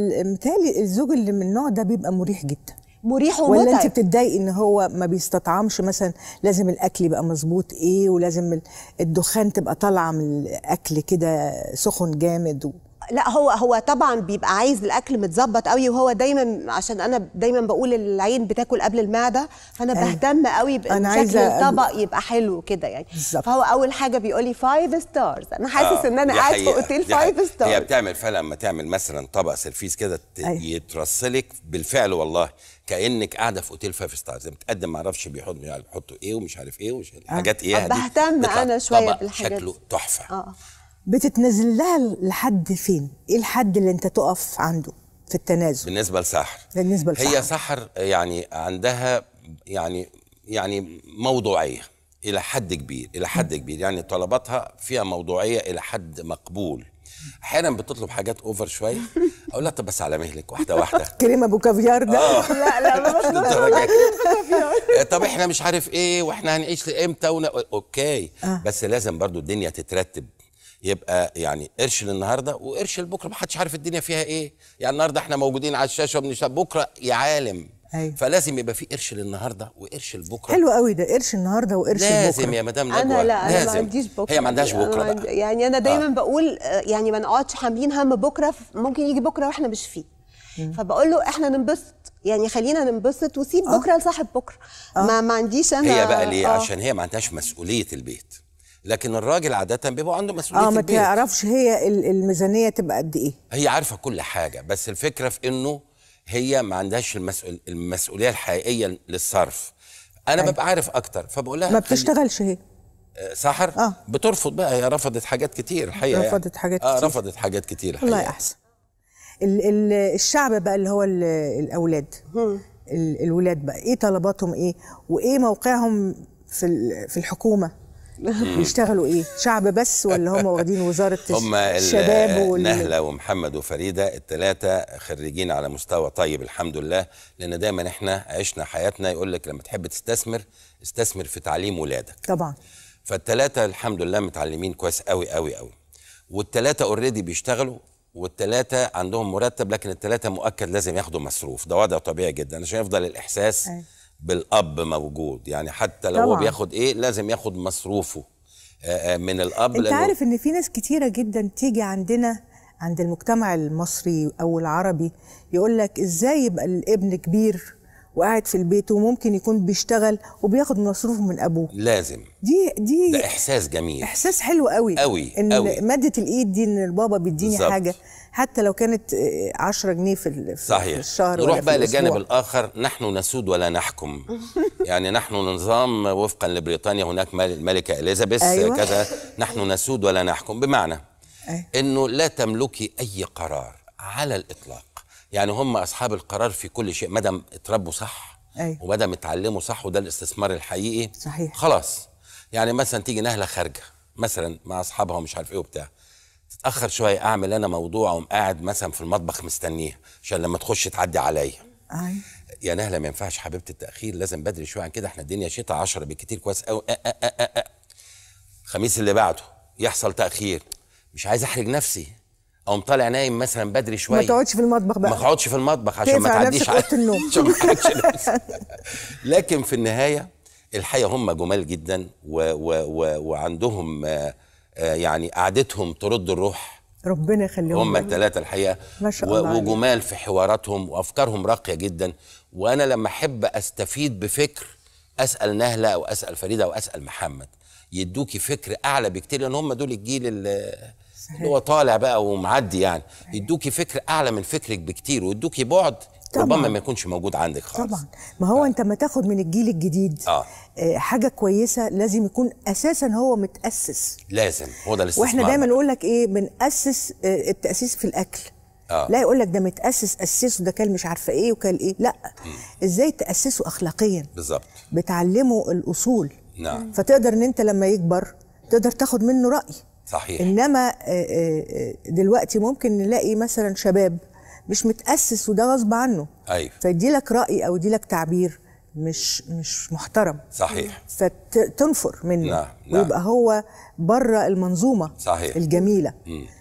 مثالي الزوج اللي من النوع ده بيبقى مريح جدا مريح ومتعب ولا انت بتتضايقي ان هو ما بيستطعمش مثلا لازم الاكل يبقى مظبوط ايه ولازم الدخان تبقى طالعه من الاكل كده سخن جامد و... لا هو هو طبعا بيبقى عايز الاكل متظبط قوي وهو دايما عشان انا دايما بقول العين بتاكل قبل المعده فانا أيه. بهتم قوي بان شكل الطبق يبقى حلو كده يعني بالزبط. فهو اول حاجه بيقول لي فايف ستارز انا حاسس آه، ان انا قاعد في اوتيل فايف ستارز هي بتعمل فعلا لما تعمل مثلا طبق سيرفيس كده أيوة. يترسلك بالفعل والله كانك قاعده في اوتيل فايف ستارز بتقدم ما اعرفش بيحطوا ايه ومش عارف ايه ومش آه. حاجات ايه, آه. إيه بهتم انا شويه بالحاجات شكله تحفه آه. بتتنازل لها لحد فين؟ ايه الحد اللي انت تقف عنده في التنازل؟ بالنسبه لسحر بالنسبه لسحر هي سحر يعني عندها يعني يعني موضوعيه الى حد كبير الى حد كبير يعني طلباتها فيها موضوعيه الى حد مقبول احيانا بتطلب حاجات اوفر شويه اقول لها طب بس على مهلك واحده واحده كريمه ابو كافيار ده آه. لا لا ما طب احنا مش عارف ايه واحنا هنعيش لامتى اوكي آه. بس لازم برضو الدنيا تترتب يبقى يعني قرش للنهارده وقرش لبكره ما حدش عارف الدنيا فيها ايه يعني النهارده احنا موجودين على الشاشه وبنشتغل بكره يا عالم أيوة. فلازم يبقى في قرش للنهارده وقرش لبكره حلو قوي ده قرش النهارده وقرش لبكره لازم يا مدام نجوى انا لا لازم. انا ما عنديش بكره هي ما عندهاش بكره أنا بقى. يعني انا دايما آه. بقول يعني ما نقعدش حاملين هم بكره ممكن يجي بكره واحنا مش فيه فبقول له احنا ننبسط يعني خلينا ننبسط وسيب آه. بكره لصاحب بكره آه. ما ما عنديش انا هي بقى ليه آه. عشان هي ما عندهاش مسؤوليه البيت لكن الراجل عاده بيبقى عنده آه، مسؤوليه اه ما تعرفش هي الميزانيه تبقى قد ايه هي عارفه كل حاجه بس الفكره في انه هي ما عندهاش المسؤول المسؤوليه الحقيقيه للصرف انا أيوة. ببقى عارف اكتر فبقول لها ما بتشتغلش هي آه، سحر آه. بترفض بقى هي رفضت حاجات كتير الحقيقه يعني. آه، رفضت حاجات كتير آه رفضت حاجات كتير الحقيقه والله احسن ال ال الشعب بقى اللي هو ال الاولاد ال الولاد بقى ايه طلباتهم ايه وايه موقعهم في في الحكومه بيشتغلوا ايه شعب بس ولا هم واخدين وزاره هم الشباب وال... نهله ومحمد وفريده الثلاثه خريجين على مستوى طيب الحمد لله لان دايما احنا عشنا حياتنا يقول لك لما تحب تستثمر استثمر في تعليم ولادك طبعا فالثلاثه الحمد لله متعلمين كويس قوي قوي قوي والثلاثه اوريدي بيشتغلوا والثلاثه عندهم مرتب لكن الثلاثه مؤكد لازم ياخدوا مصروف ده وضع طبيعي جدا عشان يفضل الاحساس أي. بالاب موجود يعني حتى لو هو بياخد ايه لازم ياخد مصروفه آه، آه، من الاب انت عارف ان في ناس كتيره جدا تيجي عندنا عند المجتمع المصري او العربي يقول لك ازاي يبقى الابن كبير وقاعد في البيت وممكن يكون بيشتغل وبياخد مصروفه من ابوه لازم دي دي ده احساس جميل احساس حلو قوي قوي ان قوي. ماده الايد دي ان البابا بيديني بالزبط. حاجه حتى لو كانت 10 آه، جنيه في, صحيح. في الشهر نروح بقى للجانب الاخر نحن نسود ولا نحكم يعني نحن نظام وفقا لبريطانيا هناك الملكه اليزابيث أيوة. كذا نحن نسود ولا نحكم بمعنى أيوة. انه لا تملكي اي قرار على الاطلاق يعني هم اصحاب القرار في كل شيء ما دام اتربوا صح أيوة. وما دام اتعلموا صح وده الاستثمار الحقيقي صحيح خلاص يعني مثلا تيجي نهله خارجه مثلا مع اصحابها ومش عارف ايه وبتاع تتاخر شويه اعمل انا موضوع اقوم قاعد مثلا في المطبخ مستنيها عشان لما تخش تعدي عليا أيوة. يا نهله ما ينفعش حبيبتي التاخير لازم بدري شويه عن كده احنا الدنيا شتاء 10 بالكتير كويس قوي الخميس اللي بعده يحصل تاخير مش عايز احرج نفسي اقوم طالع نايم مثلا بدري شويه ما تقعدش في المطبخ بقى ما اقعدش في المطبخ عشان ما تعديش على النوم عشان ما تعديش لكن في النهايه الحقيقه هم جمال جدا و و و وعندهم آه، آه، يعني قعدتهم ترد الروح ربنا يخليهم هم الثلاثه الحقيقه ما شاء الله وجمال في حواراتهم وافكارهم راقيه جدا وانا لما احب استفيد بفكر اسال نهله او اسال فريده او اسال محمد يدوكي فكر اعلى بكتير لان هم دول الجيل اللي اللي هو طالع بقى ومعدي يعني يدوكي فكر اعلى من فكرك بكتير ويدوكي بعد طبعًا. ربما ما يكونش موجود عندك خالص طبعا ما هو آه. انت ما تاخد من الجيل الجديد آه. آه. حاجه كويسه لازم يكون اساسا هو متاسس لازم هو ده الاستثمار واحنا دايما نقول لك ايه بناسس آه، التاسيس في الاكل آه. لا يقول لك ده متاسس اسسه ده كان مش عارفه ايه وكان ايه لا م. ازاي تاسسه اخلاقيا بالظبط بتعلمه الاصول نعم فتقدر ان انت لما يكبر تقدر تاخد منه راي صحيح انما آه، آه، آه، دلوقتي ممكن نلاقي مثلا شباب مش متاسس وده غصب عنه ايوه فيدي لك راي او يدي لك تعبير مش مش محترم صحيح فتنفر منه نعم. نعم. ويبقى هو بره المنظومه صحيح. الجميله مم.